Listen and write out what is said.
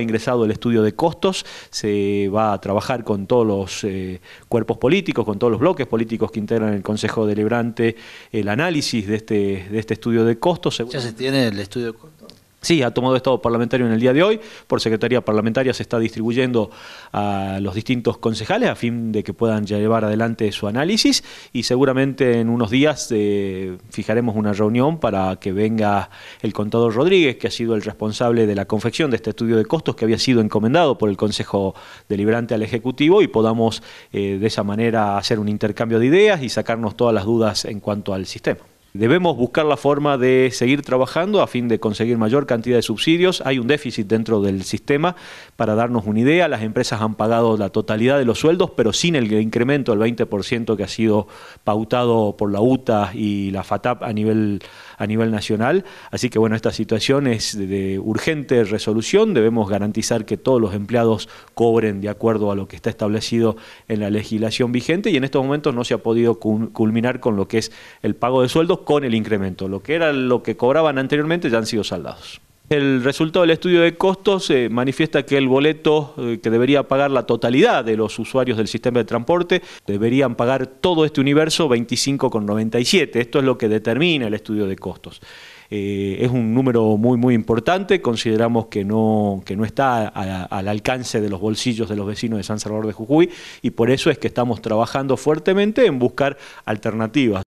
ingresado el estudio de costos, se va a trabajar con todos los eh, cuerpos políticos, con todos los bloques políticos que integran el Consejo Deliberante, el análisis de este, de este estudio de costos. Ya se tiene el estudio de costos. Sí, ha tomado estado parlamentario en el día de hoy. Por secretaría parlamentaria se está distribuyendo a los distintos concejales a fin de que puedan llevar adelante su análisis y seguramente en unos días eh, fijaremos una reunión para que venga el contador Rodríguez, que ha sido el responsable de la confección de este estudio de costos que había sido encomendado por el Consejo Deliberante al Ejecutivo y podamos eh, de esa manera hacer un intercambio de ideas y sacarnos todas las dudas en cuanto al sistema. Debemos buscar la forma de seguir trabajando a fin de conseguir mayor cantidad de subsidios. Hay un déficit dentro del sistema. Para darnos una idea, las empresas han pagado la totalidad de los sueldos, pero sin el incremento del 20% que ha sido pautado por la UTA y la FATAP a nivel, a nivel nacional. Así que bueno, esta situación es de urgente resolución. Debemos garantizar que todos los empleados cobren de acuerdo a lo que está establecido en la legislación vigente y en estos momentos no se ha podido culminar con lo que es el pago de sueldos con el incremento. Lo que era lo que cobraban anteriormente ya han sido saldados. El resultado del estudio de costos eh, manifiesta que el boleto eh, que debería pagar la totalidad de los usuarios del sistema de transporte deberían pagar todo este universo 25,97. Esto es lo que determina el estudio de costos. Eh, es un número muy, muy importante. Consideramos que no, que no está al alcance de los bolsillos de los vecinos de San Salvador de Jujuy y por eso es que estamos trabajando fuertemente en buscar alternativas.